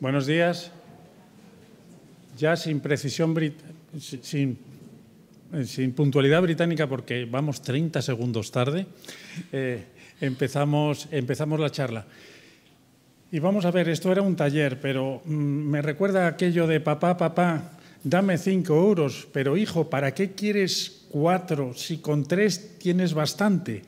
Buenos días. Ya sin precisión, sin, eh, sin puntualidad británica, porque vamos 30 segundos tarde, eh, empezamos, empezamos la charla. Y vamos a ver, esto era un taller, pero mm, me recuerda aquello de papá, papá, dame cinco euros, pero hijo, ¿para qué quieres cuatro si con tres tienes bastante?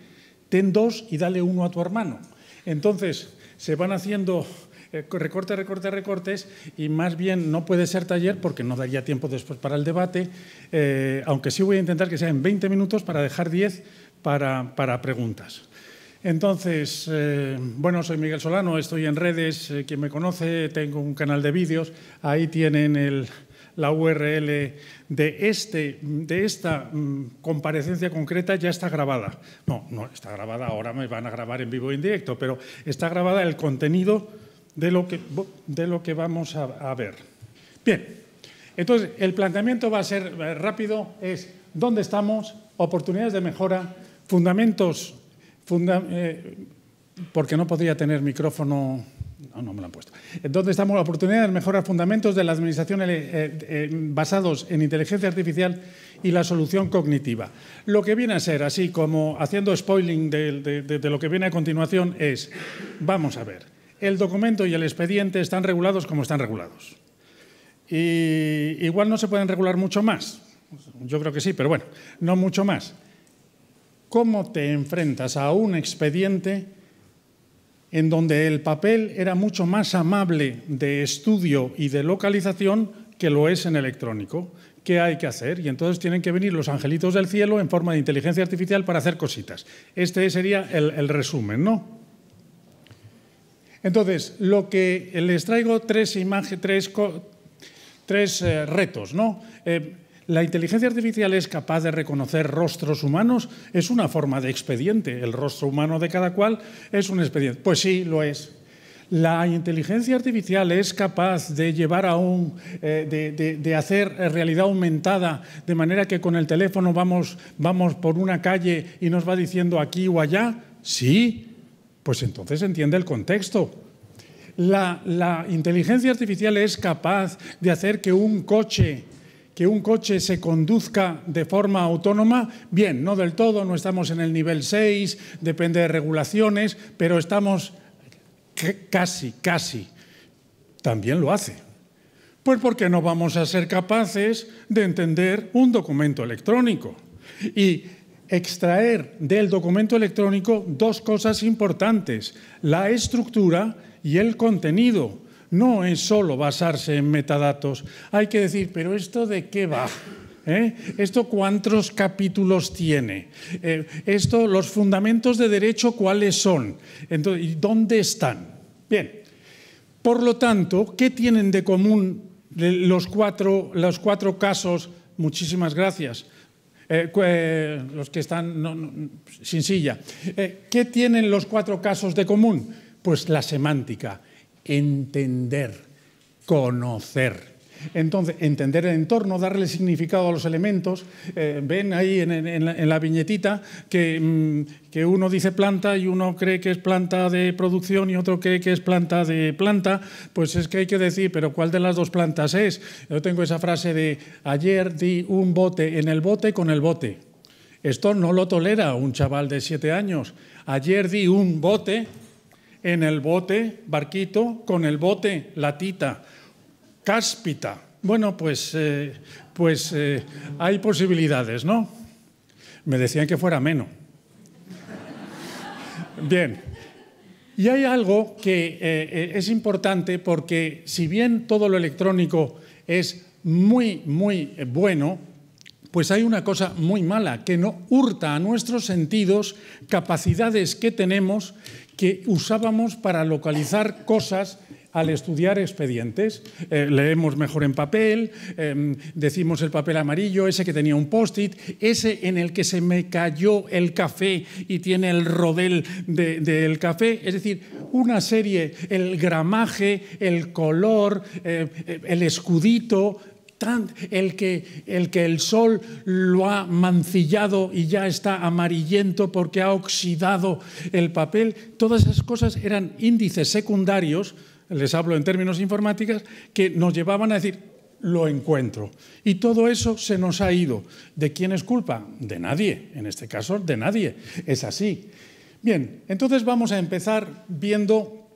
Ten dos y dale uno a tu hermano. Entonces, se van haciendo recorte eh, recorte recortes, y más bien no puede ser taller porque no daría tiempo después para el debate, eh, aunque sí voy a intentar que sea en 20 minutos para dejar 10 para, preguntas. Entonces, eh, bueno, soy Miguel Solano, estoy en redes, quien me conoce, tengo un canal de vídeos, ahí tienen la URL de, este, de esta mm, comparecencia concreta ya está grabada. No, no está grabada, ahora me van a grabar en vivo en directo, pero está grabada el contenido de lo que, vamos a, ver. Bien, entonces el planteamiento va a ser eh, rápido, es dónde estamos, oportunidades de mejora, fundamentos, eh, porque no podría tener micrófono no, me lo han puesto. ¿Dónde estamos? oportunidades de mejora, fundamentos de la administración eh, basados en inteligencia artificial y la solución cognitiva. Lo que viene a ser, así como haciendo spoiling de lo que viene a continuación, es, vamos a ver, el documento y el expediente están regulados como están regulados. Y igual no se pueden regular mucho más. Yo creo que sí, pero bueno, no mucho más. ¿Cómo te enfrentas a un expediente en donde el papel era mucho más amable de estudio y de localización que lo es en electrónico? ¿Qué hay que hacer? Y entonces tienen que venir los angelitos del cielo en forma de inteligencia artificial para hacer cositas. Este sería el resumen, ¿no? Entonces, lo que les traigo tres, imágenes, tres, eh, retos. ¿no? Eh, ¿La inteligencia artificial es capaz de reconocer rostros humanos? Es una forma de expediente. El rostro humano de cada cual es un expediente. Pues sí, lo es. La inteligencia artificial es capaz de llevar a un, eh, de, de, hacer realidad aumentada, de manera que con el teléfono vamos, vamos por una calle y nos va diciendo aquí o allá. Sí, pues entonces entiende el contexto. La, inteligencia artificial es capaz de hacer que un coche que un coche se conduzca de forma autónoma, bien, no del todo, no estamos en el nivel 6, depende de regulaciones, pero estamos casi, casi. También lo hace. Pues porque no vamos a ser capaces de entender un documento electrónico. Y extraer del documento electrónico dos cosas importantes, la estructura y el contenido. No es solo basarse en metadatos. Hay que decir, pero ¿esto de qué va? ¿Eh? ¿Esto cuántos capítulos tiene? Eh, ¿Esto, los fundamentos de derecho cuáles son? ¿y ¿Dónde están? Bien. Por lo tanto, ¿qué tienen de común eh, los cuatro, los cuatro casos? Muchísimas gracias eh, eh, los que están sin silla. Eh, ¿Qué tienen los cuatro casos de común? Pues la semántica, entender, conocer. Entonces, entender el entorno, darle significado a los elementos. Eh, ven ahí en, la, viñetita mm, que uno dice planta y uno cree que es planta de producción y otro cree que es planta de planta. Pues es que hay que decir, pero ¿cuál de las dos plantas es? Yo tengo esa frase de ayer di un bote en el bote con el bote. Esto no lo tolera un chaval de siete años. Ayer di un bote en el bote, barquito, con el bote, latita cáspita. Bueno, pues, eh, pues eh, hay posibilidades, ¿no? Me decían que fuera menos. Bien. Y hay algo que eh, es importante porque si bien todo lo electrónico es muy, muy bueno, pues hay una cosa muy mala, que no hurta a nuestros sentidos capacidades que tenemos que usábamos para localizar cosas al estudiar expedientes. Eh, leemos mejor en papel, em, decimos el papel amarillo, ese que tenía un post-it, ese en el que se me cayó el café y tiene el rodel del café. Es decir, una serie, el gramaje, el color, eh, el escudito, el que, el que el sol lo ha mancillado y ya está amarillento porque ha oxidado el papel, todas esas cosas eran índices secundarios les hablo en términos informáticos, que nos llevaban a decir, lo encuentro. Y todo eso se nos ha ido. ¿De quién es culpa? De nadie, en este caso, de nadie. Es así. Bien, entonces vamos a empezar viendo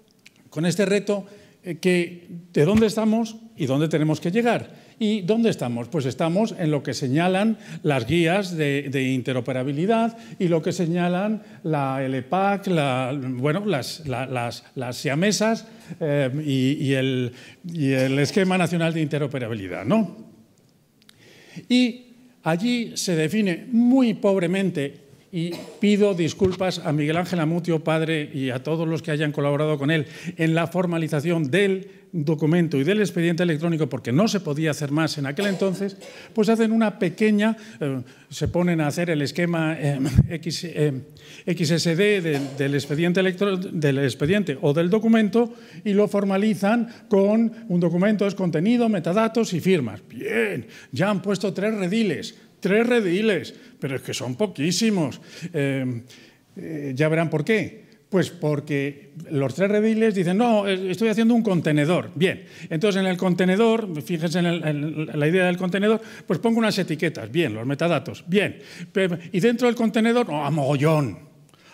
con este reto eh, de dónde estamos y dónde tenemos que llegar. ¿Y dónde estamos? Pues estamos en lo que señalan las guías de, interoperabilidad y lo que señalan la LEPAC, bueno, las, siamesas eh, y, el, esquema nacional de interoperabilidad. Y allí se define muy pobremente y pido disculpas a Miguel Ángel Amutio, padre, y a todos los que hayan colaborado con él en la formalización del documento y del expediente electrónico, porque no se podía hacer más en aquel entonces, pues hacen una pequeña, eh, se ponen a hacer el esquema eh, XSD eh, del, expediente del expediente o del documento y lo formalizan con un documento, es contenido, metadatos y firmas. Bien, ya han puesto tres rediles Tres rediles, pero es que son poquísimos. Em, eh, ya verán por qué. Pues porque los tres rediles dicen, no, eh, estoy haciendo un contenedor. Bien, entonces en el contenedor, fíjense en, la idea del contenedor, pues pongo unas etiquetas, bien, los metadatos, bien. Y dentro del contenedor, no, a mogollón,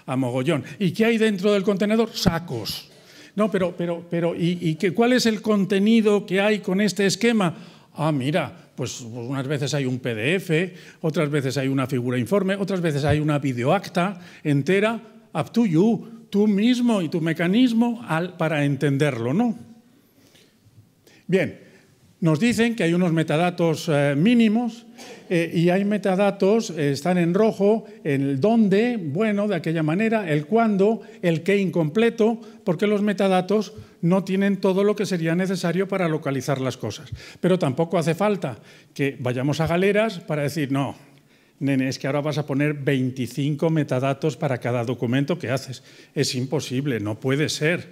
a mogollón. ¿Y qué hay dentro del contenedor? Sacos. No, pero, pero, pero ¿y, y qué, cuál es el contenido que hay con este esquema? Ah, mira, pues unas veces hay un PDF, otras veces hay una figura informe, otras veces hay una videoacta entera, up to you, tú mismo y tu mecanismo para entenderlo, ¿no? Bien, nos dicen que hay unos metadatos eh, mínimos eh, y hay metadatos, eh, están en rojo, el dónde, bueno, de aquella manera, el cuándo, el qué incompleto, porque los metadatos no tienen todo lo que sería necesario para localizar las cosas. Pero tampoco hace falta que vayamos a galeras para decir, no, nene, es que ahora vas a poner 25 metadatos para cada documento que haces. Es imposible, no puede ser.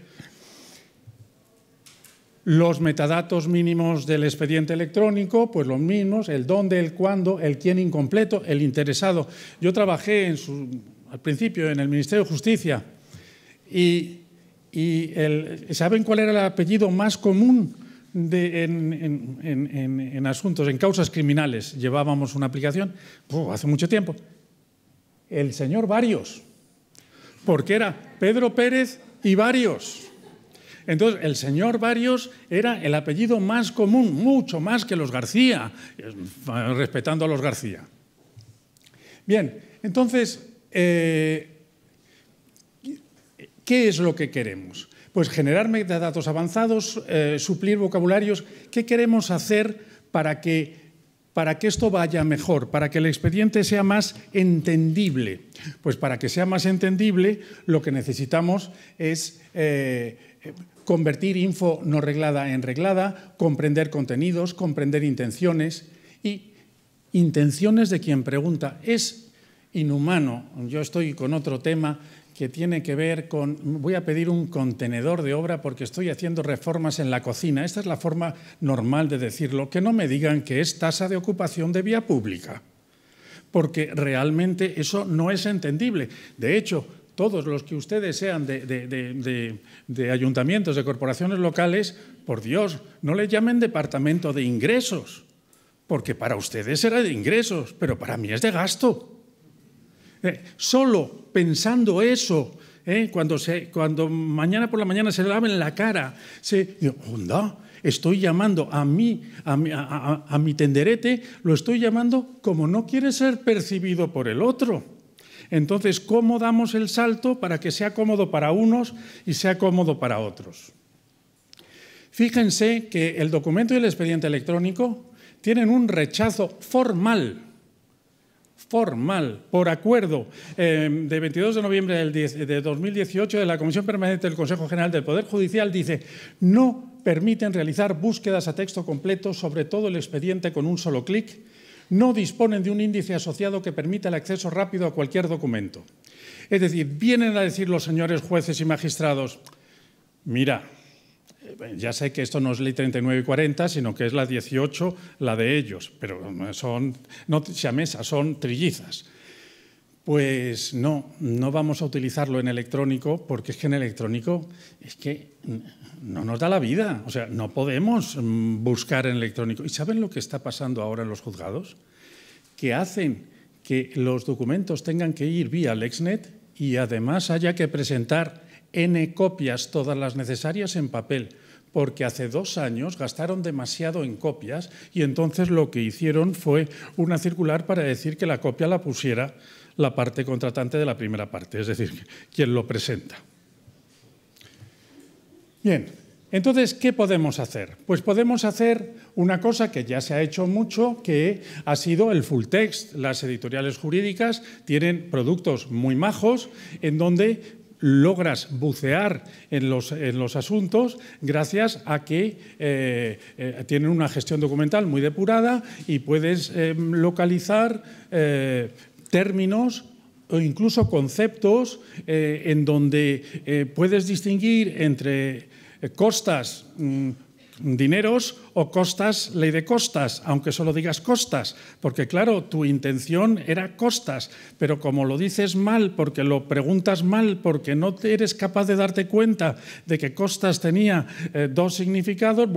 Los metadatos mínimos del expediente electrónico, pues los mínimos, el dónde, el cuándo, el quién incompleto, el interesado. Yo trabajé al principio en el Ministerio de Justicia y, ¿saben cuál era el apellido más común en, asuntos, en causas criminales? Llevábamos una aplicación oh, hace mucho tiempo. El señor Varios, porque era Pedro Pérez y Varios. Entonces, el señor Barrios era el apellido más común, mucho más que los García, eh, respetando a los García. Bien, entonces, eh, ¿qué es lo que queremos? Pues generar metadatos avanzados, eh, suplir vocabularios. ¿Qué queremos hacer para que para que esto vaya mejor, para que el expediente sea más entendible. Pues para que sea más entendible, lo que necesitamos es convertir info no reglada en reglada, comprender contenidos, comprender intenciones y intenciones de quien pregunta. Es inhumano. Yo estoy con otro tema que tiene que ver con, voy a pedir un contenedor de obra porque estoy haciendo reformas en la cocina. Esta es la forma normal de decirlo, que no me digan que es tasa de ocupación de vía pública, porque realmente eso no es entendible. De hecho, todos los que ustedes sean de, ayuntamientos, de corporaciones locales, por Dios, no le llamen departamento de ingresos, porque para ustedes era de ingresos, pero para mí es de gasto. Eh, solo pensando eso, eh, cuando, cuando mañana por la mañana se laven la cara, se, digo, onda, estoy llamando a mí, a mi tenderete, lo estoy llamando como no quiere ser percibido por el otro. Entonces, ¿cómo damos el salto para que sea cómodo para unos y sea cómodo para otros? Fíjense que el documento y el expediente electrónico tienen un rechazo formal, formal, por acuerdo em, de 22 de noviembre de 2018 de la Comisión Permanente del Consejo General del Poder Judicial, dice, no permiten realizar búsquedas a texto completo sobre todo el expediente con un solo clic no disponen de un índice asociado que permita el acceso rápido a cualquier documento. Es decir, vienen a decir los señores jueces y magistrados, mira, ya sé que esto no es ley 39 y 40, sino que es la 18, la de ellos, pero son, no son trillizas. Pues no, no vamos a utilizarlo en electrónico, porque es que en electrónico es que no nos da la vida. O sea, no podemos mm, buscar en electrónico. ¿Y saben lo que está pasando ahora en los juzgados? Que hacen que los documentos tengan que ir vía Lexnet y además haya que presentar N copias, todas las necesarias en papel, porque hace dos años gastaron demasiado en copias y entonces lo que hicieron fue una circular para decir que la copia la pusiera la parte contratante de la primera parte, es decir, quien lo presenta. Bien, entonces, ¿qué podemos hacer? Pues podemos hacer una cosa que ya se ha hecho mucho, que ha sido el full text. Las editoriales jurídicas tienen productos muy majos en donde logras bucear en los, asuntos gracias a que eh, eh, tienen una gestión documental muy depurada y puedes eh, localizar términos o incluso conceptos en donde puedes distinguir entre eh, costas, mm, dineros o costas, ley de costas, aunque solo digas costas, porque claro, tu intención era costas, pero como lo dices mal, porque lo preguntas mal, porque no eres capaz de darte cuenta de que costas tenía eh, dos significados,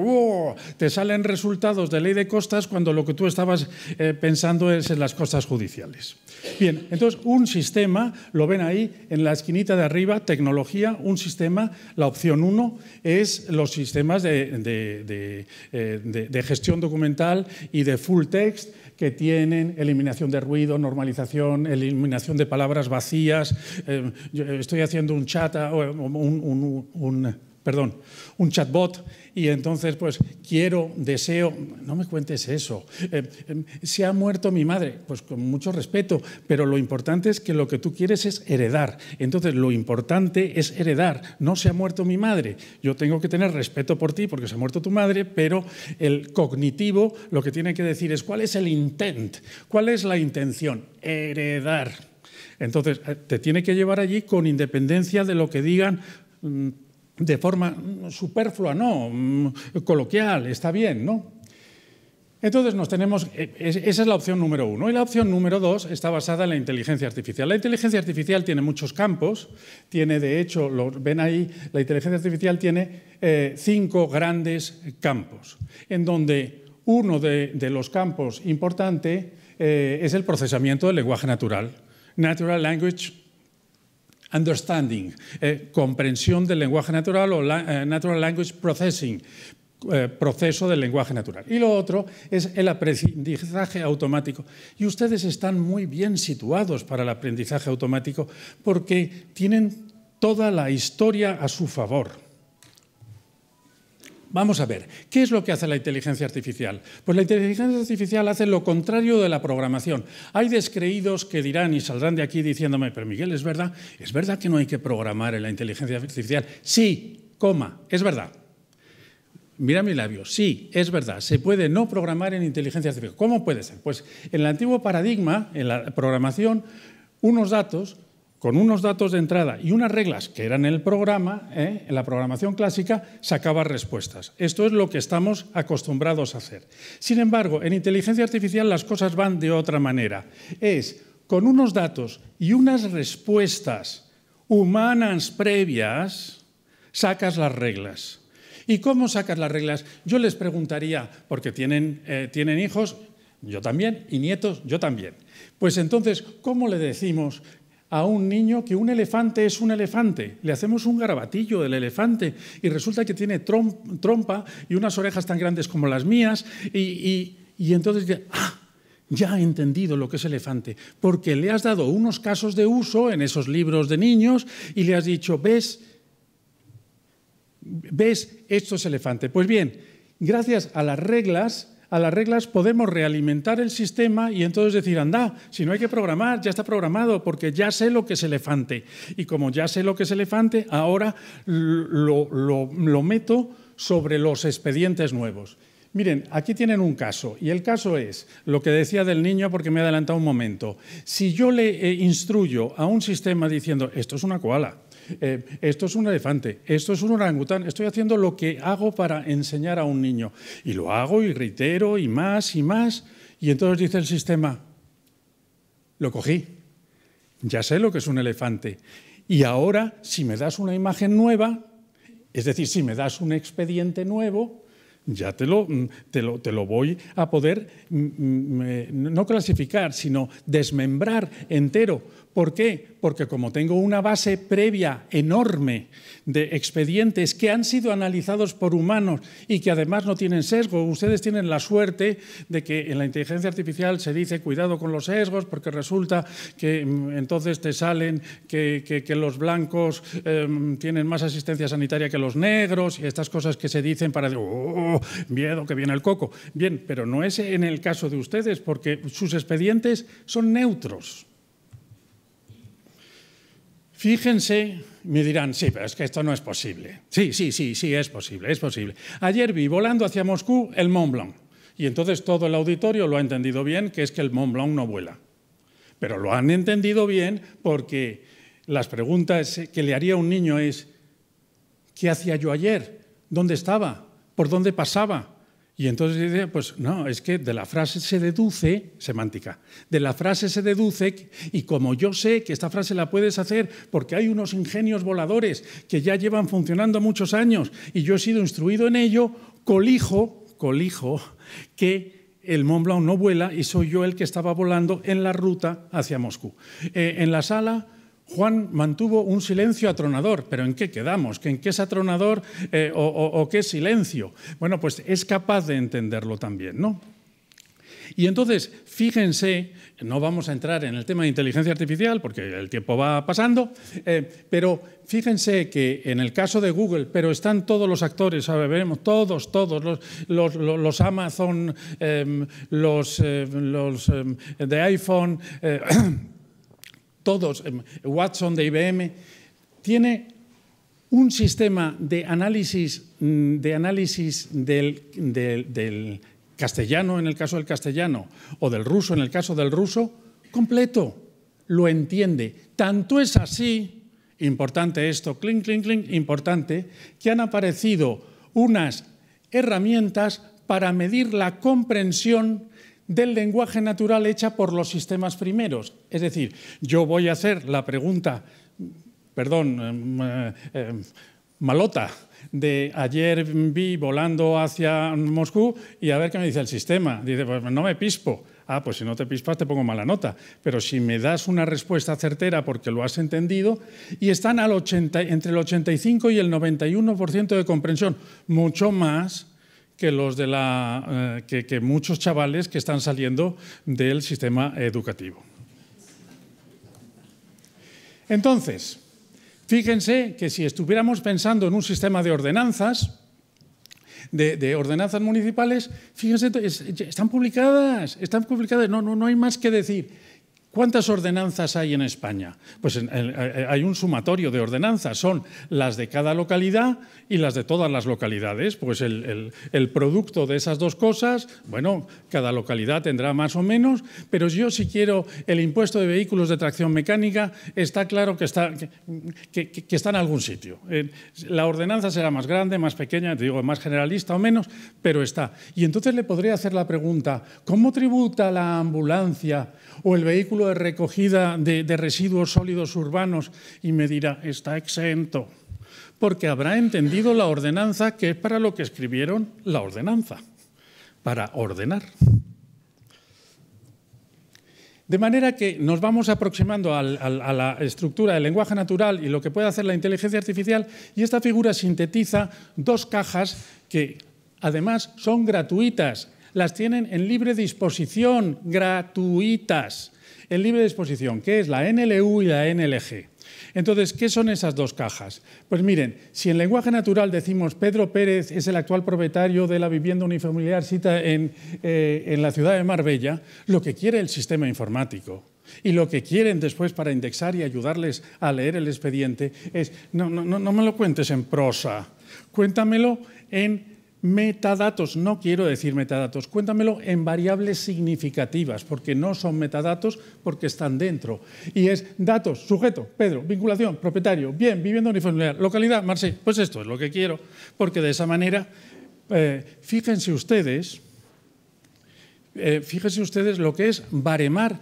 te salen resultados de ley de costas cuando lo que tú estabas eh, pensando es en las costas judiciales. Bien, entonces un sistema, lo ven ahí en la esquinita de arriba, tecnología, un sistema, la opción uno es los sistemas de... Eh, de, gestión documental y de full text que tienen eliminación de ruido, normalización, eliminación de palabras vacías. Eh, estoy haciendo un chat, ah, o un, perdón, un chatbot y entonces pues quiero, deseo, no me cuentes eso, eh, eh, se ha muerto mi madre, pues con mucho respeto, pero lo importante es que lo que tú quieres es heredar, entonces lo importante es heredar, no se ha muerto mi madre, yo tengo que tener respeto por ti porque se ha muerto tu madre, pero el cognitivo lo que tiene que decir es cuál es el intent, cuál es la intención, heredar. Entonces, eh, te tiene que llevar allí con independencia de lo que digan mm, de forma superflua, no, mm, coloquial, está bien, ¿no? Entonces nos tenemos, eh, esa es la opción número uno. Y la opción número dos está basada en la inteligencia artificial. La inteligencia artificial tiene muchos campos, tiene de hecho, lo ven ahí, la inteligencia artificial tiene eh, cinco grandes campos, en donde uno de, los campos importante eh, es el procesamiento del lenguaje natural, Natural Language Understanding, eh, comprensión del lenguaje natural o eh, Natural Language Processing, eh, proceso del lenguaje natural. Y lo otro es el aprendizaje automático. Y ustedes están muy bien situados para el aprendizaje automático porque tienen toda la historia a su favor. Vamos a ver, ¿qué es lo que hace la inteligencia artificial? Pues la inteligencia artificial hace lo contrario de la programación. Hay descreídos que dirán y saldrán de aquí diciéndome, pero Miguel, ¿es verdad? ¿Es verdad que no hay que programar en la inteligencia artificial? Sí, coma, es verdad. Mira mi labio, sí, es verdad, se puede no programar en inteligencia artificial. ¿Cómo puede ser? Pues en el antiguo paradigma, en la programación, unos datos con unos datos de entrada y unas reglas que eran el programa, ¿eh? en la programación clásica, sacaba respuestas. Esto es lo que estamos acostumbrados a hacer. Sin embargo, en inteligencia artificial las cosas van de otra manera. Es con unos datos y unas respuestas humanas previas, sacas las reglas. ¿Y cómo sacas las reglas? Yo les preguntaría, porque tienen, eh, tienen hijos, yo también, y nietos, yo también. Pues entonces, ¿cómo le decimos a un niño que un elefante es un elefante. Le hacemos un garabatillo del elefante y resulta que tiene trompa y unas orejas tan grandes como las mías y, entonces, ah, ya ha entendido lo que es elefante, porque le has dado unos casos de uso en esos libros de niños y le has dicho, ves, ves, esto es elefante. Pues bien, gracias a las reglas a las reglas podemos realimentar el sistema y entonces decir, anda, si no hay que programar, ya está programado porque ya sé lo que es elefante. Y como ya sé lo que es elefante, ahora lo, meto sobre los expedientes nuevos. Miren, aquí tienen un caso, y el caso es lo que decía del niño, porque me he adelantado un momento. Si yo le eh, instruyo a un sistema diciendo, esto es una koala, eh, esto es un elefante, esto es un orangután, estoy haciendo lo que hago para enseñar a un niño. Y lo hago y reitero y más y más. Y entonces dice el sistema, lo cogí, ya sé lo que es un elefante. Y ahora, si me das una imagen nueva, es decir, si me das un expediente nuevo, ya te lo, mm, te lo, te lo, voy a poder mm, mm, no clasificar, sino desmembrar entero, ¿Por qué? Porque como tengo una base previa enorme de expedientes que han sido analizados por humanos y que además no tienen sesgo, ustedes tienen la suerte de que en la inteligencia artificial se dice cuidado con los sesgos porque resulta que mm, entonces te salen que, los blancos em, tienen más asistencia sanitaria que los negros y estas cosas que se dicen para oh, miedo que viene el coco. Bien, pero no es en el caso de ustedes porque sus expedientes son neutros. Fíjense, me dirán, sí, pero es que esto no es posible. Sí, sí, sí, sí, es posible, es posible. Ayer vi volando hacia Moscú el Mont Blanc y entonces todo el auditorio lo ha entendido bien, que es que el Mont Blanc no vuela. Pero lo han entendido bien porque las preguntas que le haría un niño es, ¿qué hacía yo ayer? ¿Dónde estaba? ¿Por dónde pasaba? Y entonces dice, pues no, es que de la frase se deduce, semántica, de la frase se deduce, y como yo sé que esta frase la puedes hacer porque hay unos ingenios voladores que ya llevan funcionando muchos años y yo he sido instruido en ello, colijo, colijo, que el Mont no vuela y soy yo el que estaba volando en la ruta hacia Moscú. Eh, en la sala Juan mantuvo un silencio atronador, pero ¿en qué quedamos? ¿En qué es atronador eh, o, qué silencio? Bueno, pues es capaz de entenderlo también, ¿no? Y entonces, fíjense, no vamos a entrar en el tema de inteligencia artificial porque el tiempo va pasando, eh, pero fíjense que en el caso de Google, pero están todos los actores, veremos todos, todos, los, Amazon, los, los em, eh, em, de iPhone. todos, em, Watson de IBM, tiene un sistema de análisis, mm, de análisis del, castellano en el caso del castellano o del ruso en el caso del ruso completo. Lo entiende. Tanto es así, importante esto, clink, clink, clink, importante, que han aparecido unas herramientas para medir la comprensión del lenguaje natural hecha por los sistemas primeros. Es decir, yo voy a hacer la pregunta, perdón, em, eh, em, malota, de ayer vi volando hacia Moscú y a ver qué me dice el sistema. Dice, pues no me pispo. Ah, pues si no te pispas te pongo mala nota. Pero si me das una respuesta certera porque lo has entendido, y están entre el 85 y el 91% de comprensión, mucho más que, los de la, eh, que, muchos chavales que están saliendo del sistema educativo. Entonces, fíjense que si estuviéramos pensando en un sistema de ordenanzas, de, ordenanzas municipales, fíjense, están publicadas, están publicadas, no, no hay más que decir. ¿Cuántas ordenanzas hay en España? Pues eh, hay un sumatorio de ordenanzas, son las de cada localidad y las de todas las localidades. Pues el, producto de esas dos cosas, bueno, cada localidad tendrá más o menos, pero yo si quiero el impuesto de vehículos de tracción mecánica, está claro que está, que, está en algún sitio. Eh, la ordenanza será más grande, más pequeña, digo, más generalista o menos, pero está. Y entonces le podría hacer la pregunta, ¿cómo tributa la ambulancia o el vehículo de recogida de, residuos sólidos urbanos y me dirá, está exento, porque habrá entendido la ordenanza que es para lo que escribieron la ordenanza, para ordenar. De manera que nos vamos aproximando a la estructura del lenguaje natural y lo que puede hacer la inteligencia artificial y esta figura sintetiza dos cajas que además son gratuitas, las tienen en libre disposición, gratuitas. El libre disposición, que es la NLU y la NLG. Entonces, ¿qué son esas dos cajas? Pues miren, si en lenguaje natural decimos Pedro Pérez es el actual propietario de la vivienda unifamiliar cita en, eh, en la ciudad de Marbella, lo que quiere el sistema informático y lo que quieren después para indexar y ayudarles a leer el expediente es, no, no, no me lo cuentes en prosa, cuéntamelo en Metadatos, no quiero decir metadatos, cuéntamelo en variables significativas, porque no son metadatos, porque están dentro. Y es datos, sujeto, Pedro, vinculación, propietario, bien, viviendo unifamiliar, localidad, Marseille, pues esto es lo que quiero, porque de esa manera, eh, fíjense ustedes, eh, fíjense ustedes lo que es baremar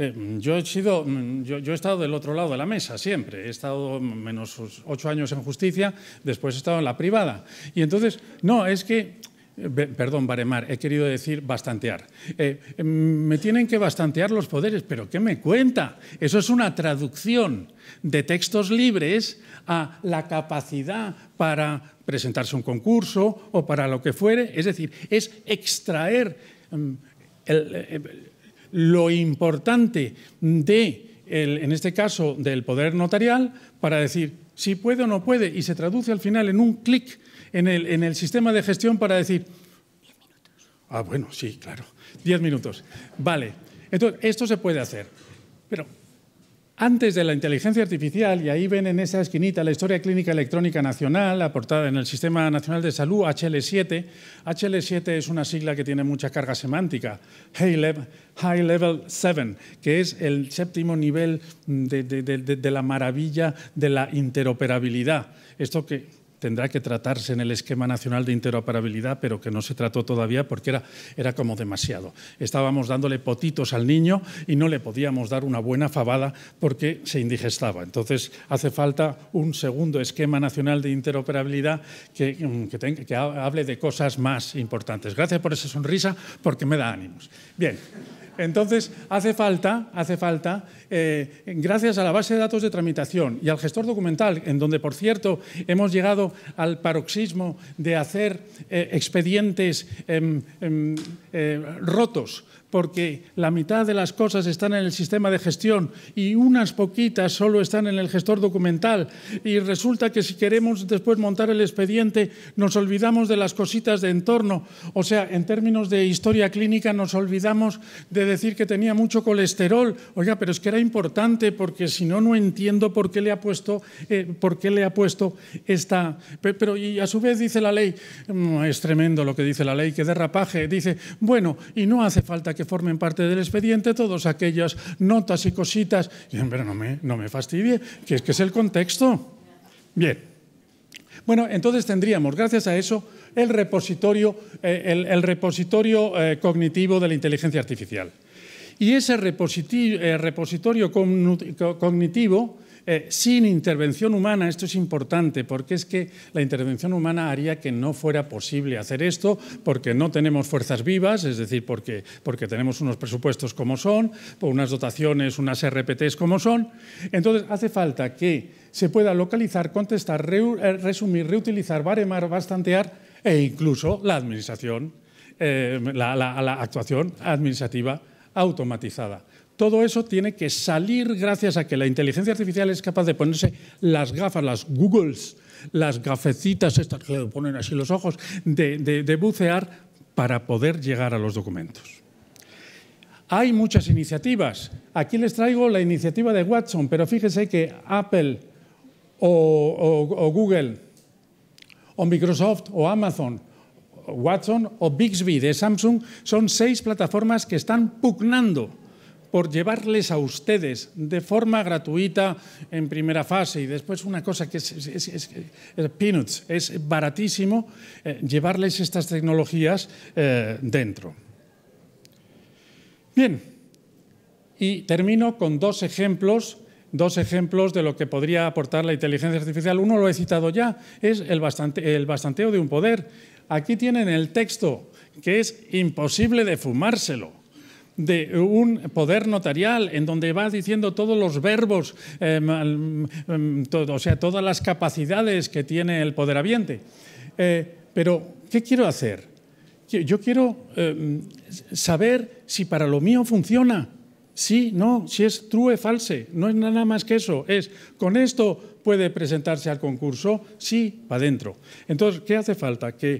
eh, mm, yo, he sido, mm, yo, he estado del otro lado de la mesa siempre. He estado menos ocho años en justicia, después he estado en la privada. Y entonces, no, es que, perdón, baremar, he querido decir bastantear. Eh, mm, me tienen que bastantear los poderes, pero ¿qué me cuenta? Eso es una traducción de textos libres a la capacidad para presentarse un concurso o para lo que fuere. Es decir, es extraer... el lo importante de, en este caso, del poder notarial para decir si puede o no puede y se traduce al final en un clic en el, en el sistema de gestión para decir... Ah, bueno, sí, claro. Diez minutos. Vale. Entonces, esto se puede hacer. Pero antes de la inteligencia artificial, y ahí ven en esa esquinita la historia clínica electrónica nacional aportada en el Sistema Nacional de Salud, HL7. HL7 es una sigla que tiene mucha carga semántica, High Level, 7, que es el séptimo nivel de, de la maravilla de la interoperabilidad. Esto que tendrá que tratarse en el esquema nacional de interoperabilidad, pero que no se trató todavía porque era, era como demasiado. Estábamos dándole potitos al niño y no le podíamos dar una buena fabada porque se indigestaba. Entonces hace falta un segundo esquema nacional de interoperabilidad que, mm, que hable de cosas más importantes. Gracias por esa sonrisa porque me da ánimos. Bien. Entonces, hace falta, hace falta eh, gracias a la base de datos de tramitación y al gestor documental, en donde, por cierto, hemos llegado al paroxismo de hacer eh, expedientes em, em, eh, rotos, porque la mitad de las cosas están en el sistema de gestión y unas poquitas solo están en el gestor documental. Y resulta que si queremos después montar el expediente, nos olvidamos de las cositas de entorno. O sea, en términos de historia clínica, nos olvidamos de decir que tenía mucho colesterol. Oiga, pero es que era importante porque si no, no entiendo por qué le ha puesto, eh, por qué le ha puesto esta... Pero, y a su vez dice la ley, mm, es tremendo lo que dice la ley, que derrapaje, dice, bueno, y no hace falta que formen parte del expediente todas aquellas notas y cositas. pero no me, no me fastidie, que es que es el contexto. Bien. Bueno, entonces tendríamos, gracias a eso, el repositorio, eh, eh, cognitivo de la inteligencia artificial. Y ese eh, repositorio, cognitivo sin intervención humana, esto es importante porque es que la intervención humana haría que no fuera posible hacer esto porque no tenemos fuerzas vivas, es decir, porque, tenemos unos presupuestos como son, unas dotaciones, unas RPTs como son. Entonces hace falta que se pueda localizar, contestar, resumir, reutilizar, baremar, bastantear e incluso la administración, eh, la, actuación administrativa automatizada. Todo eso tiene que salir gracias a que la inteligencia artificial es capaz de ponerse las gafas, las Googles, las gafecitas estas que le ponen así los ojos, de, bucear para poder llegar a los documentos. Hay muchas iniciativas. Aquí les traigo la iniciativa de Watson, pero fíjense que Apple o Google o Microsoft o Amazon, Watson o Bixby de Samsung son seis plataformas que están pugnando por llevarles a ustedes de forma gratuita en primera fase y después una cosa que es, es, peanuts, es baratísimo eh, llevarles estas tecnologías eh, dentro. Bien, y termino con dos ejemplos dos ejemplos de lo que podría aportar la inteligencia artificial. Uno lo he citado ya, es el, bastante, el bastanteo de un poder. Aquí tienen el texto, que es imposible de fumárselo de un poder notarial en donde va diciendo todos los verbos, em, em, o sea, todas las capacidades que tiene el poder habiente. Eh, pero, ¿qué quiero hacer? Yo quiero em, saber si para lo mío funciona Sí, no, si es true, false, no es nada más que eso, es con esto puede presentarse al concurso, sí, va adentro. Entonces, ¿qué hace falta? Que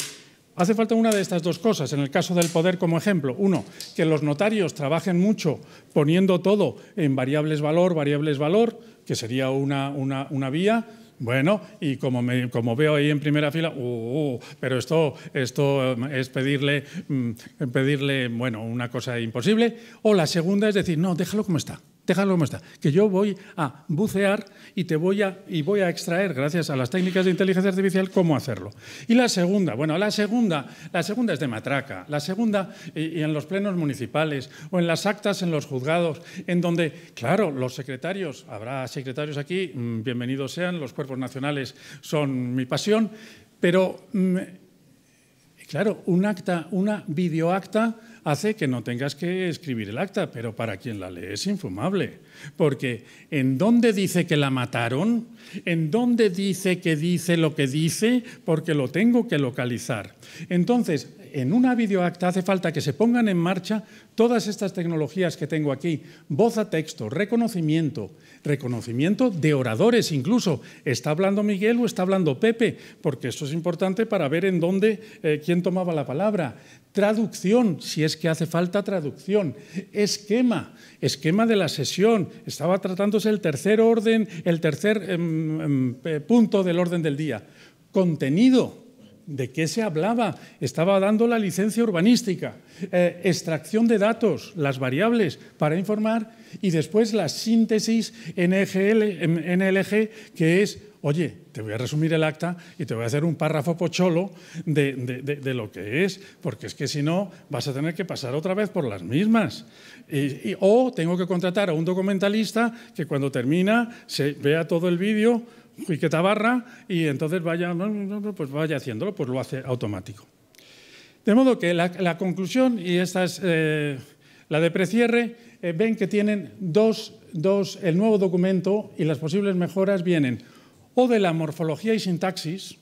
hace falta una de estas dos cosas, en el caso del poder como ejemplo. Uno, que los notarios trabajen mucho poniendo todo en variables valor, variables valor, que sería una, una vía, bueno, y como, como veo ahí en primera fila, uh, uh, pero esto, esto mm, es pedirle, mm, pedirle, bueno, una cosa imposible. O la segunda es decir, no, déjalo como está déjalo como está. Que yo voy a bucear y te voy a, y voy a extraer, gracias a las técnicas de inteligencia artificial, cómo hacerlo. Y la segunda, bueno, la segunda, la segunda es de matraca. La segunda, eh, y en los plenos municipales, o en las actas en los juzgados, en donde, claro, los secretarios, habrá secretarios aquí, mm, bienvenidos sean, los cuerpos nacionales son mi pasión, pero mm, Claro, un acta, una videoacta hace que no tengas que escribir el acta, pero para quien la lee es infumable. Porque ¿en dónde dice que la mataron? ¿En dónde dice que dice lo que dice? Porque lo tengo que localizar. Entonces, en una videoacta hace falta que se pongan en marcha todas estas tecnologías que tengo aquí, voz a texto, reconocimiento, reconocimiento de oradores incluso. ¿Está hablando Miguel o está hablando Pepe? Porque eso es importante para ver en dónde, eh, quién tomaba la palabra. Traducción, si es que hace falta traducción. Esquema, esquema de la sesión. Estaba tratándose el tercer orden, el tercer em, em, punto del orden del día. Contenido, ¿De qué se hablaba? Estaba dando la licencia urbanística, eh, extracción de datos, las variables para informar y después la síntesis NGL, NLG, que es, oye, te voy a resumir el acta y te voy a hacer un párrafo pocholo de, lo que es, porque es que si no vas a tener que pasar otra vez por las mismas. o tengo que contratar a un documentalista que cuando termina se vea todo el vídeo y entonces vaya, pues vaya haciéndolo, pues lo hace automático. De modo que la, conclusión, y esta es eh, la de precierre, eh, ven que tienen dos, dos, el nuevo documento y las posibles mejoras vienen o de la morfología y sintaxis,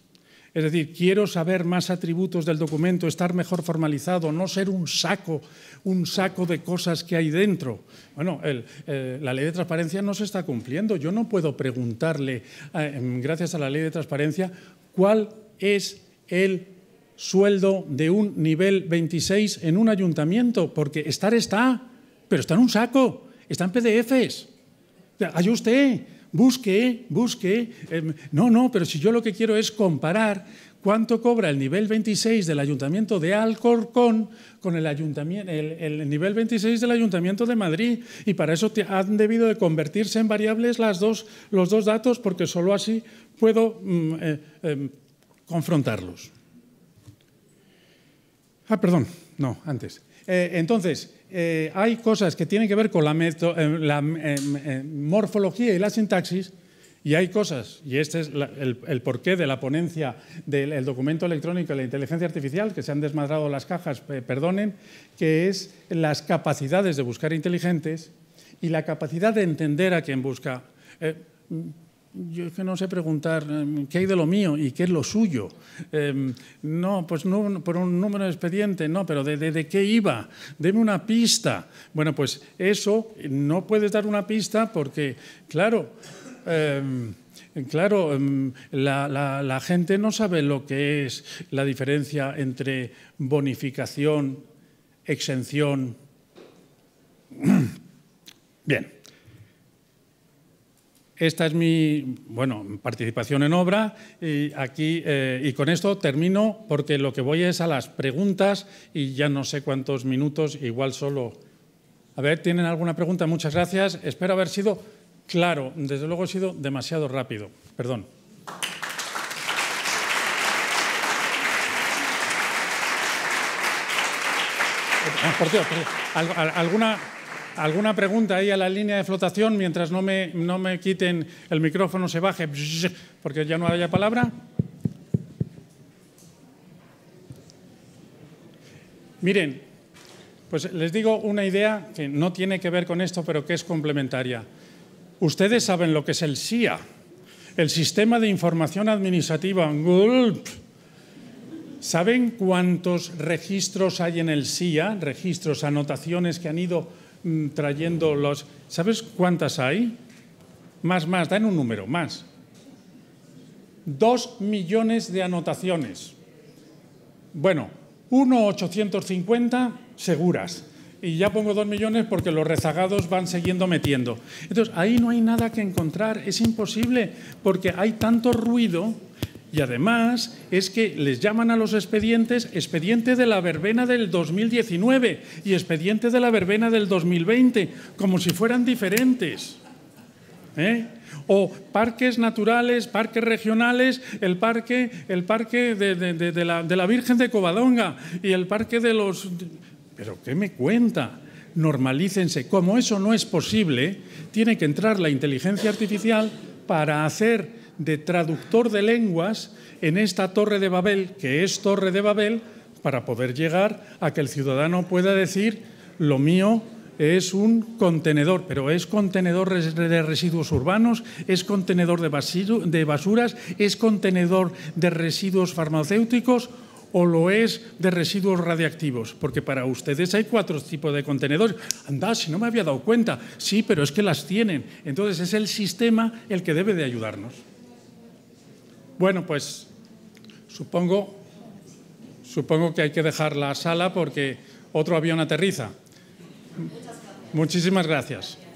es decir, quiero saber más atributos del documento, estar mejor formalizado, no ser un saco, un saco de cosas que hay dentro. Bueno, eh, la ley de transparencia no se está cumpliendo. Yo no puedo preguntarle, eh, gracias a la ley de transparencia, cuál es el sueldo de un nivel 26 en un ayuntamiento, porque estar está, pero está en un saco, está en PDFs. Hay usted busque, busque. Em, no, no, pero si yo lo que quiero es comparar cuánto cobra el nivel 26 del ayuntamiento de Alcorcón con el, el, nivel 26 del ayuntamiento de Madrid. Y para eso han debido de convertirse en variables las dos, los dos datos porque solo así puedo mm, eh, em, confrontarlos. Ah, perdón, no, antes. Eh, entonces, eh, hay cosas que tienen que ver con la, eh, la eh, morfología y la sintaxis, y hay cosas, y este es el, porqué de la ponencia del documento electrónico de la inteligencia artificial, que se han desmadrado las cajas, perdonen, que es las capacidades de buscar inteligentes y la capacidad de entender a quien busca yo es que no sé preguntar em, qué hay de lo mío y qué es lo suyo. Em, no, pues no, por un número de expediente, no, pero de, qué iba? Deme una pista. Bueno, pues eso no puedes dar una pista porque, claro, em, claro, la gente no sabe lo que es la diferencia entre bonificación, exención. Bien. Esta es mi bueno, participación en obra y, aquí, eh, y con esto termino porque lo que voy es a las preguntas y ya no sé cuántos minutos, igual solo. A ver, ¿tienen alguna pregunta? Muchas gracias. Espero haber sido claro. Desde luego he sido demasiado rápido. Perdón. Ah, ¿alguna, ¿Alguna pregunta ahí a la línea de flotación mientras no me, quiten el micrófono, se baje, porque ya no haya palabra? Miren, pues les digo una idea que no tiene que ver con esto, pero que es complementaria. Ustedes saben lo que es el SIA, el Sistema de Información Administrativa. ¿Saben cuántos registros hay en el SIA? Registros, anotaciones que han ido Mm, trayendo los... ¿Sabes cuántas hay? Más, más, dan un número, más. Dos millones de anotaciones. Bueno, 1.850 seguras. Y ya pongo dos millones porque los rezagados van siguiendo metiendo. Entonces, ahí no hay nada que encontrar, es imposible, porque hay tanto ruido y además es que les llaman a los expedientes expediente de la verbena del 2019 y expediente de la verbena del 2020, como si fueran diferentes. ¿eh? O parques naturales, parques regionales, el parque, el parque de, la, Virgen de Covadonga y el parque de los... ¿Pero qué me cuenta? Normalícense. Como eso no es posible, tiene que entrar la inteligencia artificial para hacer de traductor de lenguas en esta torre de Babel, que es torre de Babel, para poder llegar a que el ciudadano pueda decir, lo mío es un contenedor, pero es contenedor de residuos urbanos, es contenedor de, de basuras, es contenedor de residuos farmacéuticos o lo es de residuos radiactivos, porque para ustedes hay cuatro tipos de contenedores. Anda, si no me había dado cuenta, sí, pero es que las tienen. Entonces es el sistema el que debe de ayudarnos. Bueno, pues supongo, que hay que dejar la sala porque otro avión aterriza. Muchísimas gracias.